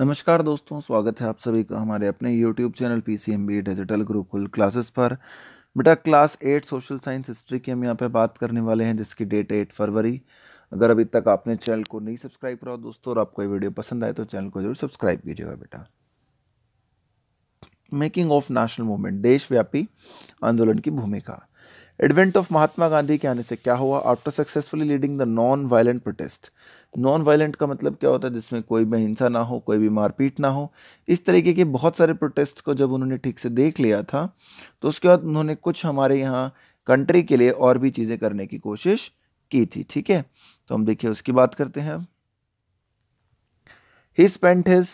नमस्कार दोस्तों स्वागत है आप सभी का हमारे अपने YouTube channel P C M B digital Gurukul classes पर बेटा class eight social science history की हम यहाँ पे बात करने वाले हैं जिसकी डेट है एट फरवरी अगर अभी तक आपने चैनल को नहीं सब्सक्राइब करा दोस्तों और आपको ये वीडियो पसंद आए तो चैनल को जरूर सब्सक्राइब कीजिएगा बेटा मेकिंग ऑफ नेशनल मूवमेंट देशव्यापी आंदोलन की भूमिका एडवेंट ऑफ महात्मा गांधी के आने से क्या हुआ after successfully leading the non violent protest non violent का मतलब क्या होता है जिसमें कोई भी हिंसा ना हो कोई भी मारपीट ना हो इस तरीके के बहुत सारे प्रोटेस्ट को जब उन्होंने ठीक से देख लिया था तो उसके बाद उन्होंने कुछ हमारे यहाँ कंट्री के लिए और भी चीज़ें करने की कोशिश की थी ठीक है तो हम देखिए उसकी बात करते हैं he spent his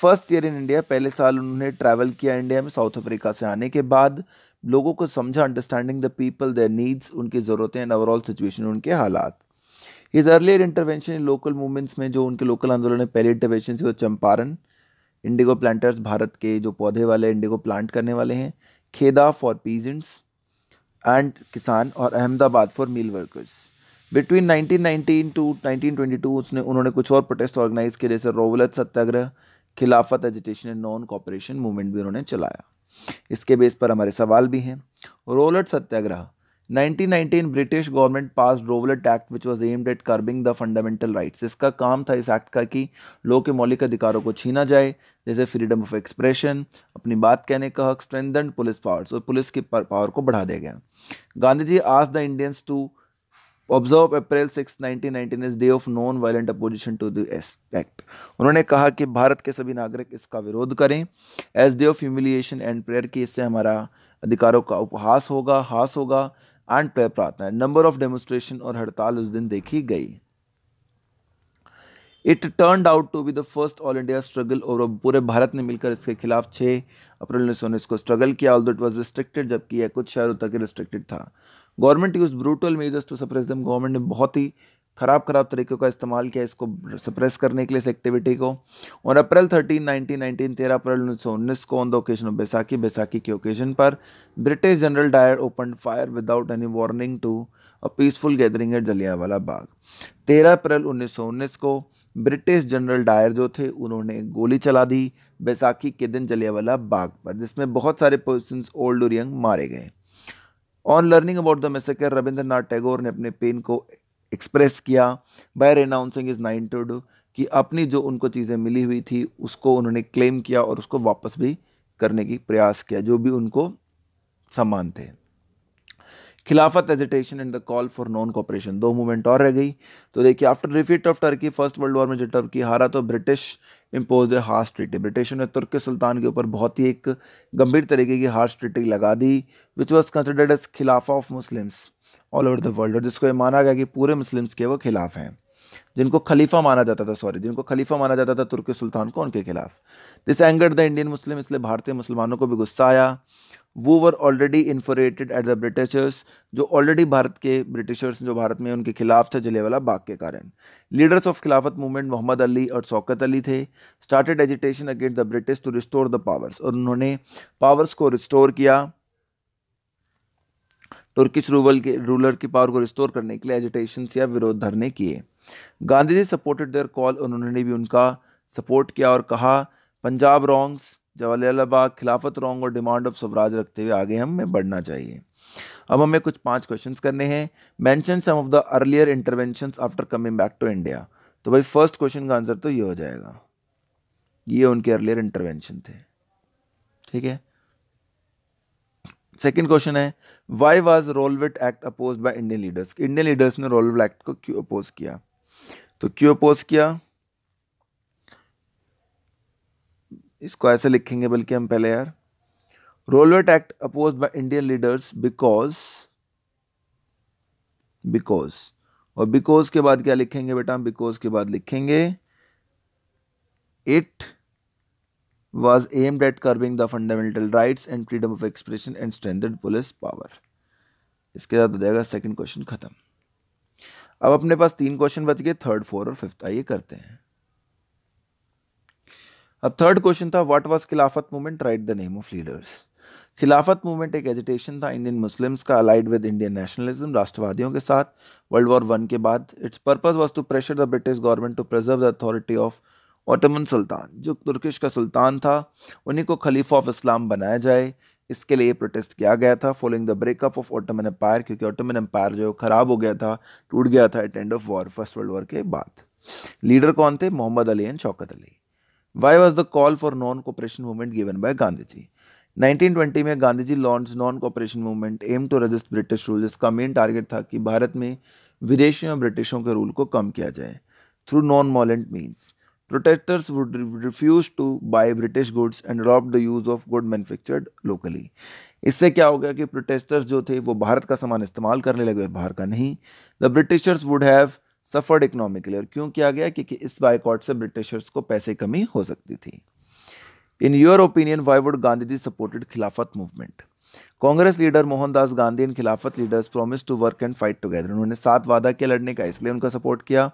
first year in India पहले साल उन्होंने ट्रैवल किया इंडिया में साउथ अफ्रीका से आने के बाद लोगों को समझा understanding the people their needs उनकी ज़रूरतें एंड ओवरऑल सिचुएशन उनके हालात his earlier intervention in local movements में जो उनके लोकल आंदोलन में पहले इंटरवेंशन थी वो चंपारण इंडिगो प्लांटर्स भारत के जो पौधे वाले इंडिगो प्लांट करने वाले हैं खेदा फॉर पीजेंट्स एंड किसान और Ahmedabad for mill workers between 1919 to 1922 उसने उन्होंने कुछ और प्रोटेस्ट ऑर्गेनाइज किए जैसे Rowlatt Satyagraha Khilafat agitation and non cooperation movement भी उन्होंने चलाया इसके बेस पर हमारे सवाल भी हैं Rowlatt Satyagraha 1919 British government pass Rowlatt act which was aimed at curbing the fundamental rights इसका काम था इस एक्ट का कि लोग के मौलिक अधिकारों को छीना जाए जैसे फ्रीडम ऑफ एक्सप्रेशन अपनी बात कहने का हक स्ट्रेंथन पुलिस पावर्स और पुलिस की पावर को बढ़ा दिया गया गांधी जी आज the Indians to observe April six nineteen as day of non violent opposition to the act उन्होंने कहा कि भारत के सभी नागरिक इसका विरोध करें as day of humiliation and prayer की इससे हमारा अधिकारों का उपहास होगा हास होगा एंड प्रेयर प्रार्थना नंबर ऑफ डेमोस्ट्रेशन और हड़ताल उस दिन देखी गई it turn out to be the first all India struggle और पूरे भारत ने मिलकर इसके खिलाफ छः अप्रैल उन्नीस सौ उन्नीस को स्ट्रगल किया ऑल इट वॉज रिस्ट्रिक्टेड जबकि यह कुछ शहरों तक रिस्ट्रिक्टेड था government use brutal measures to suppress them government ने बहुत ही ख़राब ख़राब तरीक़ों का इस्तेमाल किया इसको सप्रेस करने के लिए इस एक्टिविटी को और अप्रैल थर्टीन नाइनटीन नाइनटीन तेरह अप्रैल उन्नीस सौ उन्नीस को on the occasion of Baisakhi Baisakhi के ओकेजन पर British general Dyer open fire without any warning to a peaceful gathering at Jallianwala Bagh तेरह अप्रैल उन्नीस सौ उन्नीस को ब्रिटिश जनरल डायर जो थे उन्होंने गोली चला दी बैसाखी के दिन जलियावाला बाग पर जिसमें बहुत सारे पर्सन ओल्ड और यंग मारे गए on learning about the massacre Rabindranath Tagore ने अपने पेन को एक्सप्रेस किया by renouncing his knighthood कि अपनी जो उनको चीज़ें मिली हुई थी उसको उन्होंने क्लेम किया और उसको वापस भी करने की प्रयास किया जो भी उनको सम्मान थे Khilafat agitation and the call for non cooperation दो मूवमेंट और रह गई तो देखिए after defeat of Turkey first world war में जो टर्की हारा तो British impose a harsh treaty ब्रिटिशों ने तुर्क सुल्तान के ऊपर बहुत ही एक गंभीर तरीके की हार्श ट्रिटी लगा दी which was considered as Khalifa of Muslims all over the world और जिसको ये माना गया कि पूरे मुस्लिम्स के वो खिलाफ हैं जिनको खलीफा माना जाता था सॉरी जिनको खलीफा माना जाता था तुर्की सुल्तान को उनके खिलाफ this angered the Indian Muslim इसलिए भारतीय मुसलमानों को भी गुस्सा आया वो were already infuriated at the Britishers जो ऑलरेडी भारत के ब्रिटिशर्स जो भारत में उनके खिलाफ थे वाला बाग के कारण leaders of Khilafat movement Mohammad Ali और शौकत अली थे started agitation against the British to restore the powers और उन्होंने पावर्स को रिस्टोर किया तुर्किश रूबल के रूलर की पावर को रिस्टोर करने के लिए एजिटेशन या विरोध धरने किए Gandhi ji supported their call उन्होंने भी उनका सपोर्ट किया और कहा पंजाब रॉन्ग्स जवाहरलाल बाग खिलाफत रॉन्ग और डिमांड ऑफ स्वराज रखते हुए आगे हमें बढ़ना चाहिए अब हमें कुछ पांच क्वेश्चंस करने हैं mention some of the earlier intervention after coming back to India तो भाई फर्स्ट क्वेश्चन का आंसर तो ये हो जाएगा ये उनके अर्लियर इंटरवेंशन थे ठीक है सेकेंड क्वेश्चन है why was Rowlatt act oppose by Indian leaders Indian leaders ने रोलवेट एक्ट को क्यों अपोज किया तो क्यों अपोज किया इसको ऐसे लिखेंगे बल्कि हम पहले यार Rowlatt act oppose by Indian leaders because because और बिकॉज के बाद क्या लिखेंगे बेटा बिकॉज के बाद लिखेंगे it was aimed at curbing the fundamental right and freedom of expression and standard police power इसके बाद हो जाएगा सेकेंड क्वेश्चन खत्म अब अपने पास तीन क्वेश्चन बच गए थर्ड फोर्थ और फिफ्थ आइए करते हैं अब थर्ड क्वेश्चन था what was Khilafat movement right the name of leaders Khilafat movement एक एजिटेशन था इंडियन मुस्लिम्स का अलाइड विद इंडियन नेशनलिज्म राष्ट्रवादियों के साथ वर्ल्ड वॉर वन के बाद its purpose was to pressure the British government to preserve the authority of Ottoman sultan जो Turkish का सुल्तान था उन्हीं को खलीफा ऑफ इस्लाम बनाया जाए इसके लिए प्रोटेस्ट किया गया था following the breakup of Ottoman empire क्योंकि ऑटोमन एम्पायर जो ख़राब हो गया था टूट गया था at end of war first world war के बाद लीडर कौन थे Mohammad Ali and Shaukat Ali why was the call for non cooperation movement given by Gandhi ji 1920 में Gandhi ji launch non cooperation movement aim to resist British rule जिसका मेन टारगेट था कि भारत में विदेशियों और ब्रिटिशों के रूल को कम किया जाए through non violent means Protesters would refuse to buy British goods and adopt the use of good manufactured locally. इससे क्या हो गया कि प्रोटेस्टर्स जो थे वो भारत का सामान इस्तेमाल करने लगे और बाहर का नहीं the Britishers would have suffered economically और क्यों किया गया क्योंकि इस बाइकआउट से ब्रिटिशर्स को पैसे कमी हो सकती थी in your opinion why would Gandhi ji supported Khilafat movement Congress leader Mohandas Gandhi and Khilafat leaders promise to work and fight together उन्होंने सात वादा किया लड़ने का इसलिए उनका सपोर्ट किया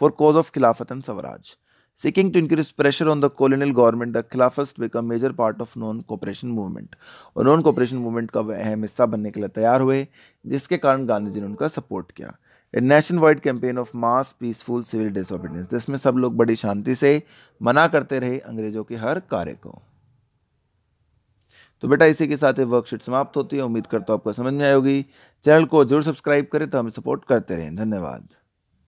for cause of Khilafat and Swaraj Seeking to increase pressure on the colonial government, the Khilafatists become major part of non cooperation movement और नॉन कॉपरेशन मूवमेंट का वह अहम हिस्सा बनने के लिए तैयार हुए जिसके कारण गांधी जी ने उनका सपोर्ट किया a nation wide campaign of mass peaceful civil disobedience जिसमें सब लोग बड़ी शांति से मना करते रहे अंग्रेजों के हर कार्य को तो बेटा इसी के साथ ये वर्कशीट समाप्त होती है उम्मीद करता हूँ आपको समझ में आएगी चैनल को जरूर सब्सक्राइब करें तो हमें सपोर्ट करते रहें धन्यवाद